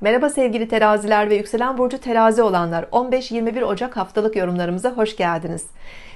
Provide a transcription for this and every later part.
Merhaba sevgili teraziler ve yükselen burcu terazi olanlar 15-21 Ocak haftalık yorumlarımıza hoş geldiniz.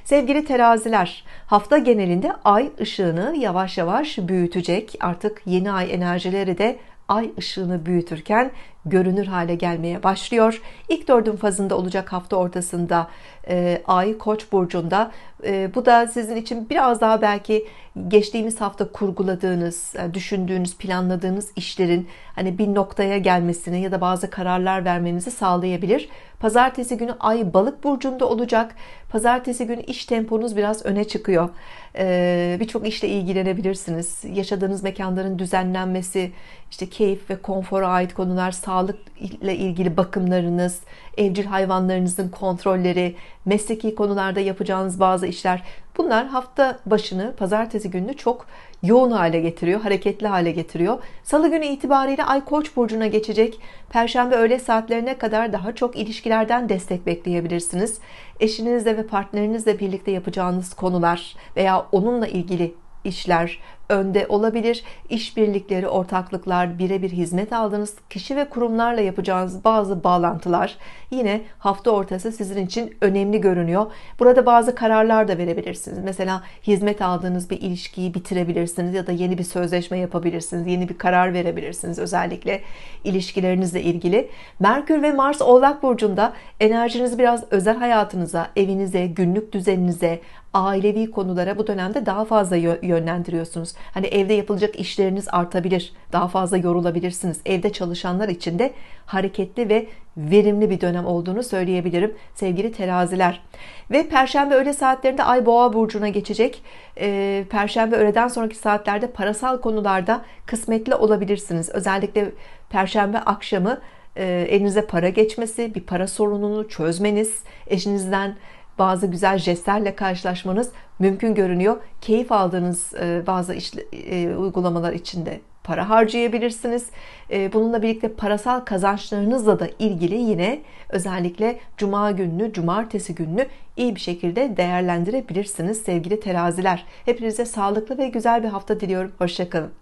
Sevgili teraziler hafta genelinde ay ışığını yavaş yavaş büyütecek artık yeni ay enerjileri de ay ışığını büyütürken görünür hale gelmeye başlıyor. İlk dördün fazında olacak hafta ortasında e, Ay Koç burcunda. E, bu da sizin için biraz daha belki geçtiğimiz hafta kurguladığınız, e, düşündüğünüz, planladığınız işlerin hani bir noktaya gelmesini ya da bazı kararlar vermenizi sağlayabilir. Pazartesi günü Ay Balık burcunda olacak. Pazartesi günü iş temponuz biraz öne çıkıyor. E, Birçok işle ilgilenebilirsiniz. Yaşadığınız mekanların düzenlenmesi, işte keyif ve konfora ait konular, sağlık Sağlık ile ilgili bakımlarınız, evcil hayvanlarınızın kontrolleri, mesleki konularda yapacağınız bazı işler bunlar hafta başını pazartesi gününü çok yoğun hale getiriyor, hareketli hale getiriyor. Salı günü itibariyle Ay Koç burcuna geçecek. Perşembe öğle saatlerine kadar daha çok ilişkilerden destek bekleyebilirsiniz. Eşinizle ve partnerinizle birlikte yapacağınız konular veya onunla ilgili işler önde olabilir. İşbirlikleri, ortaklıklar, birebir hizmet aldığınız kişi ve kurumlarla yapacağınız bazı bağlantılar yine hafta ortası sizin için önemli görünüyor. Burada bazı kararlar da verebilirsiniz. Mesela hizmet aldığınız bir ilişkiyi bitirebilirsiniz ya da yeni bir sözleşme yapabilirsiniz. Yeni bir karar verebilirsiniz özellikle ilişkilerinizle ilgili. Merkür ve Mars Oğlak burcunda enerjiniz biraz özel hayatınıza, evinize, günlük düzeninize, ailevi konulara bu dönemde daha fazla yönlendiriyorsunuz. Hani evde yapılacak işleriniz artabilir. Daha fazla yorulabilirsiniz. Evde çalışanlar için de hareketli ve verimli bir dönem olduğunu söyleyebilirim sevgili teraziler. Ve perşembe öğle saatlerinde ay boğa burcuna geçecek. Ee, perşembe öğleden sonraki saatlerde parasal konularda kısmetli olabilirsiniz. Özellikle perşembe akşamı e, elinize para geçmesi, bir para sorununu çözmeniz, eşinizden bazı güzel jestlerle karşılaşmanız mümkün görünüyor. Keyif aldığınız e, bazı e, uygulamalar içinde para harcayabilirsiniz. E, bununla birlikte parasal kazançlarınızla da ilgili yine özellikle cuma gününü, cumartesi gününü iyi bir şekilde değerlendirebilirsiniz sevgili teraziler. Hepinize sağlıklı ve güzel bir hafta diliyorum. Hoşçakalın.